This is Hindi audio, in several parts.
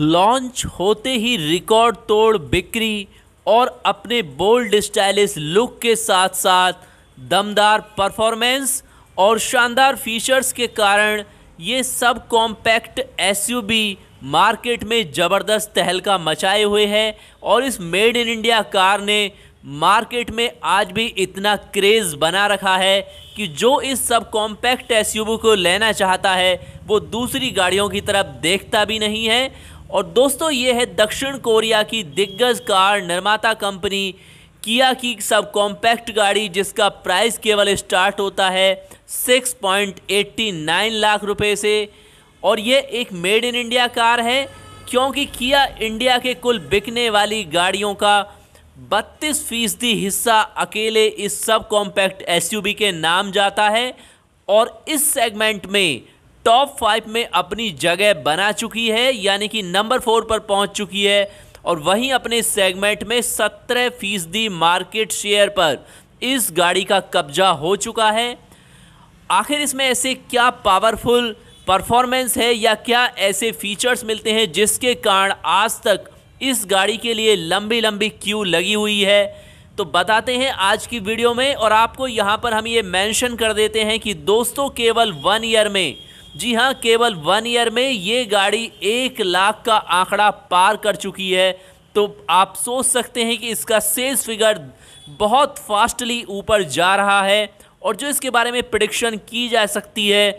लॉन्च होते ही रिकॉर्ड तोड़ बिक्री और अपने बोल्ड स्टाइलिश लुक के साथ साथ दमदार परफॉर्मेंस और शानदार फीचर्स के कारण ये सब कॉम्पैक्ट एसयूवी मार्केट में ज़बरदस्त तहलका मचाए हुए है और इस मेड इन इंडिया कार ने मार्केट में आज भी इतना क्रेज़ बना रखा है कि जो इस सब कॉम्पैक्ट एसयूवी को लेना चाहता है वो दूसरी गाड़ियों की तरफ देखता भी नहीं है और दोस्तों ये है दक्षिण कोरिया की दिग्गज कार निर्माता कंपनी किया की सब कॉम्पैक्ट गाड़ी जिसका प्राइस केवल स्टार्ट होता है 6.89 लाख रुपए से और ये एक मेड इन इंडिया कार है क्योंकि किया इंडिया के कुल बिकने वाली गाड़ियों का बत्तीस फीसदी हिस्सा अकेले इस सब कॉम्पैक्ट एसयूवी के नाम जाता है और इस सेगमेंट में टॉप फाइव में अपनी जगह बना चुकी है यानी कि नंबर फोर पर पहुंच चुकी है और वहीं अपने सेगमेंट में सत्रह फीसदी मार्केट शेयर पर इस गाड़ी का कब्जा हो चुका है आखिर इसमें ऐसे क्या पावरफुल परफॉर्मेंस है या क्या ऐसे फीचर्स मिलते हैं जिसके कारण आज तक इस गाड़ी के लिए लंबी लंबी क्यू लगी हुई है तो बताते हैं आज की वीडियो में और आपको यहाँ पर हम ये मेंशन कर देते हैं कि दोस्तों केवल वन ईयर में जी हाँ केवल वन ईयर में ये गाड़ी एक लाख का आंकड़ा पार कर चुकी है तो आप सोच सकते हैं कि इसका सेल्स फिगर बहुत फास्टली ऊपर जा रहा है और जो इसके बारे में प्रडिक्शन की जा सकती है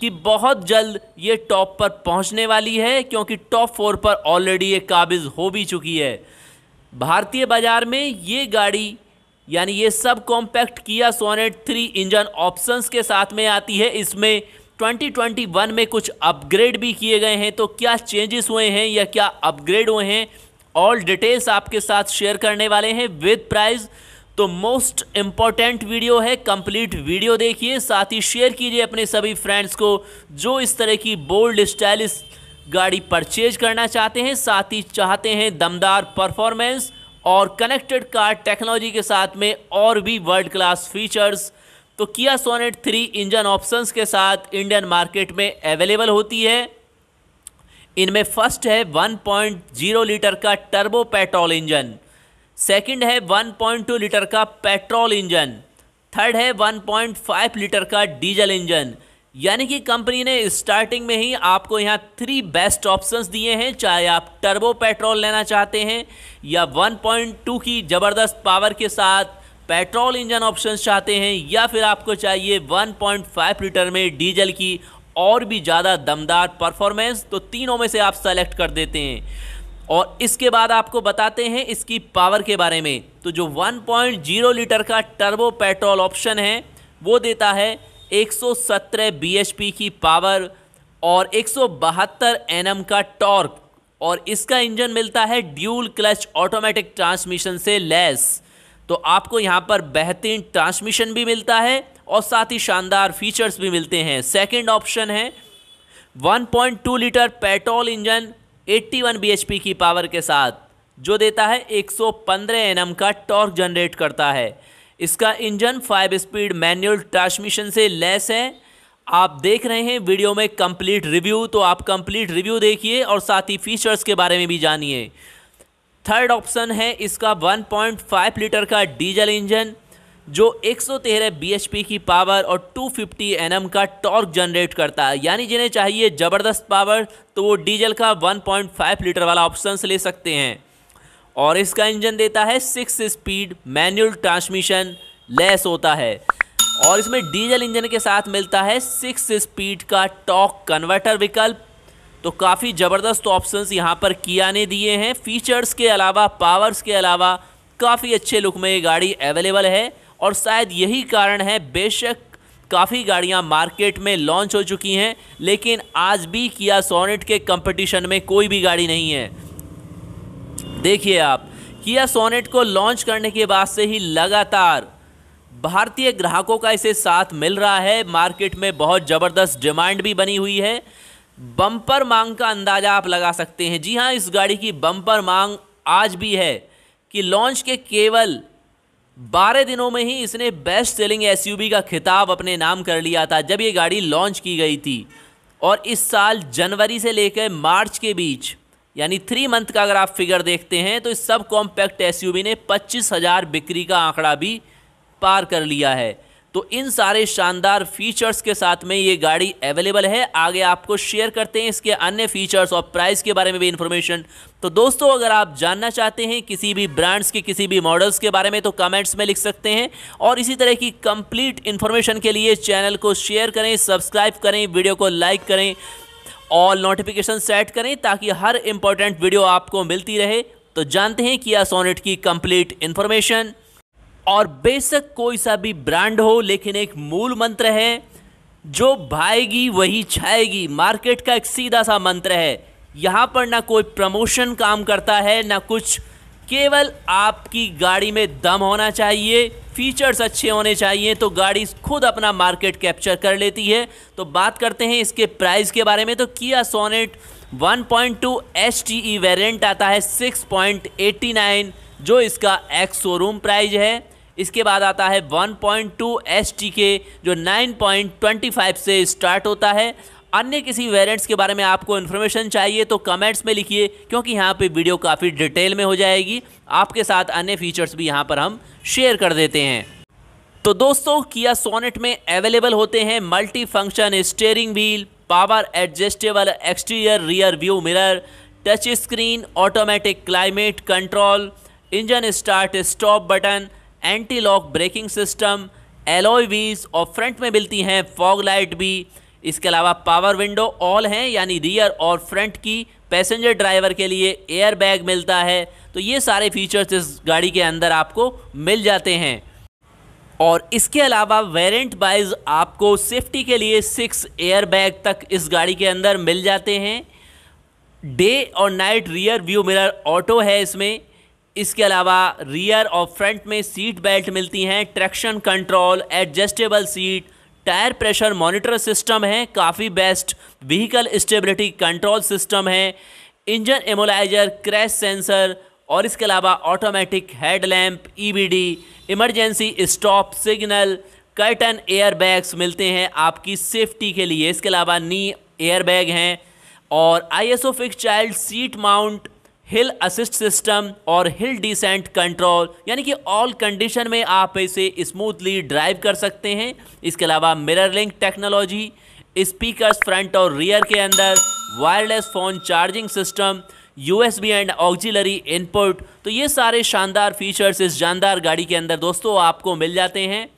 कि बहुत जल्द ये टॉप पर पहुंचने वाली है क्योंकि टॉप फोर पर ऑलरेडी ये काबिज हो भी चुकी है भारतीय बाज़ार में ये गाड़ी यानी ये सब कॉम्पैक्ट किया सोनेट थ्री इंजन ऑप्शंस के साथ में आती है इसमें 2021 में कुछ अपग्रेड भी किए गए हैं तो क्या चेंजेस हुए हैं या क्या अपग्रेड हुए हैं ऑल डिटेल्स आपके साथ शेयर करने वाले हैं विद प्राइस तो मोस्ट इंपॉर्टेंट वीडियो है कंप्लीट वीडियो देखिए साथ ही शेयर कीजिए अपने सभी फ्रेंड्स को जो इस तरह की बोल्ड स्टाइलिश गाड़ी परचेज करना चाहते हैं साथ ही चाहते हैं दमदार परफॉर्मेंस और कनेक्टेड कार टेक्नोलॉजी के साथ में और भी वर्ल्ड क्लास फीचर्स तो किया सोनेट थ्री इंजन ऑप्शंस के साथ इंडियन मार्केट में अवेलेबल होती है इनमें फर्स्ट है 1.0 लीटर का टर्बो पेट्रोल इंजन सेकंड है 1.2 लीटर का पेट्रोल इंजन थर्ड है 1.5 लीटर का डीजल इंजन यानी कि कंपनी ने स्टार्टिंग में ही आपको यहाँ थ्री बेस्ट ऑप्शंस दिए हैं चाहे आप टर्बो पेट्रोल लेना चाहते हैं या 1.2 की ज़बरदस्त पावर के साथ पेट्रोल इंजन ऑप्शन चाहते हैं या फिर आपको चाहिए 1.5 लीटर में डीजल की और भी ज़्यादा दमदार परफॉर्मेंस तो तीनों में से आप सेलेक्ट कर देते हैं और इसके बाद आपको बताते हैं इसकी पावर के बारे में तो जो 1.0 लीटर का टर्बो पेट्रोल ऑप्शन है वो देता है 117 bhp की पावर और एक nm का टॉर्क और इसका इंजन मिलता है ड्यूल क्लच ऑटोमेटिक ट्रांसमिशन से लेस तो आपको यहाँ पर बेहतरीन ट्रांसमिशन भी मिलता है और साथ ही शानदार फीचर्स भी मिलते हैं सेकंड ऑप्शन है 1.2 लीटर पेट्रोल इंजन 81 वन की पावर के साथ जो देता है 115 एनएम का टॉर्क जनरेट करता है इसका engine five speed manual transmission से लेस है आप देख रहे हैं वीडियो में कंप्लीट रिव्यू तो आप कंप्लीट रिव्यू देखिए और साथ ही फीचर्स के बारे में भी जानिए थर्ड ऑप्शन है इसका 1.5 लीटर का डीजल इंजन जो 113 bhp की पावर और 250 फिफ्टी का टॉर्क जनरेट करता है यानी जिन्हें चाहिए ज़बरदस्त पावर तो वो डीजल का 1.5 लीटर वाला ऑप्शन ले सकते हैं और इसका इंजन देता है सिक्स स्पीड मैनुअल ट्रांसमिशन लेस होता है और इसमें डीजल इंजन के साथ मिलता है सिक्स स्पीड का टॉक कन्वर्टर विकल्प तो काफ़ी ज़बरदस्त ऑप्शंस यहाँ पर किया ने दिए हैं फीचर्स के अलावा पावर्स के अलावा काफ़ी अच्छे लुक में ये गाड़ी अवेलेबल है और शायद यही कारण है बेशक काफ़ी गाड़ियां मार्केट में लॉन्च हो चुकी हैं लेकिन आज भी किया सोनेट के कंपटीशन में कोई भी गाड़ी नहीं है देखिए आप किया सोनेट को लॉन्च करने के बाद से ही लगातार भारतीय ग्राहकों का इसे साथ मिल रहा है मार्केट में बहुत ज़बरदस्त डिमांड भी बनी हुई है बम्पर मांग का अंदाज़ा आप लगा सकते हैं जी हाँ इस गाड़ी की बम्पर मांग आज भी है कि लॉन्च के केवल बारह दिनों में ही इसने बेस्ट सेलिंग एसयूवी का खिताब अपने नाम कर लिया था जब ये गाड़ी लॉन्च की गई थी और इस साल जनवरी से लेकर मार्च के बीच यानी थ्री मंथ का अगर आप फिगर देखते हैं तो इस सब कॉम्पैक्ट एसयूवी ने पच्चीस हज़ार बिक्री का आंकड़ा भी पार कर लिया है तो इन सारे शानदार फीचर्स के साथ में ये गाड़ी अवेलेबल है आगे आपको शेयर करते हैं इसके अन्य फीचर्स और प्राइस के बारे में भी इन्फॉर्मेशन तो दोस्तों अगर आप जानना चाहते हैं किसी भी ब्रांड्स के किसी भी मॉडल्स के बारे में तो कमेंट्स में लिख सकते हैं और इसी तरह की कंप्लीट इन्फॉर्मेशन के लिए चैनल को शेयर करें सब्सक्राइब करें वीडियो को लाइक करें ऑल नोटिफिकेशन सेट करें ताकि हर इंपॉर्टेंट वीडियो आपको मिलती रहे तो जानते हैं किया सोनेट की कंप्लीट इन्फॉर्मेशन और बेशक कोई सा भी ब्रांड हो लेकिन एक मूल मंत्र है जो भाएगी वही छाएगी मार्केट का एक सीधा सा मंत्र है यहाँ पर ना कोई प्रमोशन काम करता है ना कुछ केवल आपकी गाड़ी में दम होना चाहिए फीचर्स अच्छे होने चाहिए तो गाड़ी खुद अपना मार्केट कैप्चर कर लेती है तो बात करते हैं इसके प्राइस के बारे में तो किया सोनेट 1.2 एच टी आता है 6.89 जो इसका एक्स शोरूम प्राइज है इसके बाद आता है 1.2 पॉइंट के जो 9.25 से स्टार्ट होता है अन्य किसी वेरिएंट्स के बारे में आपको इन्फॉर्मेशन चाहिए तो कमेंट्स में लिखिए क्योंकि यहाँ पे वीडियो काफ़ी डिटेल में हो जाएगी आपके साथ अन्य फीचर्स भी यहाँ पर हम शेयर कर देते हैं तो दोस्तों किया सोनेट में अवेलेबल होते हैं multi function steering wheel power adjustable exterior rear view mirror touch screen automatic climate control engine start stop button anti lock braking system alloy wheels और फ्रंट में मिलती हैं फॉग लाइट भी इसके अलावा पावर विंडो ऑल हैं यानी रियर और फ्रंट की पैसेंजर ड्राइवर के लिए एयर बैग मिलता है तो ये सारे फीचर्स इस गाड़ी के अंदर आपको मिल जाते हैं और इसके अलावा वेरेंट वाइज आपको सेफ्टी के लिए सिक्स एयर बैग तक इस गाड़ी के अंदर मिल जाते हैं डे और night rear view mirror auto है इसमें इसके अलावा रियर और फ्रंट में सीट बेल्ट मिलती हैं traction control adjustable seat tyre pressure monitor system है काफ़ी best vehicle stability control system है इंजन एमोलाइजर क्रैश सेंसर और इसके अलावा automatic headlamp EBD emergency stop signal curtain airbags मिलते हैं आपकी सेफ्टी के लिए इसके अलावा नी एयरबैग हैं और ISO fix child seat mount hill assist system और हिल डिसेंट कंट्रोल यानी कि ऑल कंडीशन में आप इसे स्मूथली ड्राइव कर सकते हैं इसके अलावा mirror link technology speakers front और रियर के अंदर wireless phone charging system USB and auxiliary input तो ये सारे शानदार फीचर्स इस जानदार गाड़ी के अंदर दोस्तों आपको मिल जाते हैं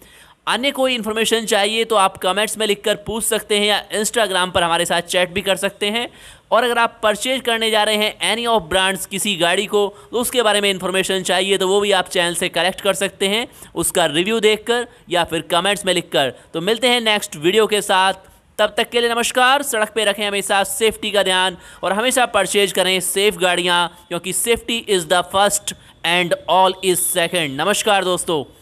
अन्य कोई इन्फॉर्मेशन चाहिए तो आप कमेंट्स में लिखकर पूछ सकते हैं या इंस्टाग्राम पर हमारे साथ चैट भी कर सकते हैं और अगर आप परचेज करने जा रहे हैं एनी ऑफ ब्रांड्स किसी गाड़ी को तो उसके बारे में इन्फॉर्मेशन चाहिए तो वो भी आप चैनल से कलेक्ट कर सकते हैं उसका रिव्यू कर या फिर कमेंट्स में कर तो मिलते हैं नेक्स्ट वीडियो के साथ तब तक के लिए नमस्कार सड़क पे रखें हमेशा सेफ्टी का ध्यान और हमेशा परचेज करें सेफ गाड़ियाँ क्योंकि safety is the first and all is second नमस्कार दोस्तों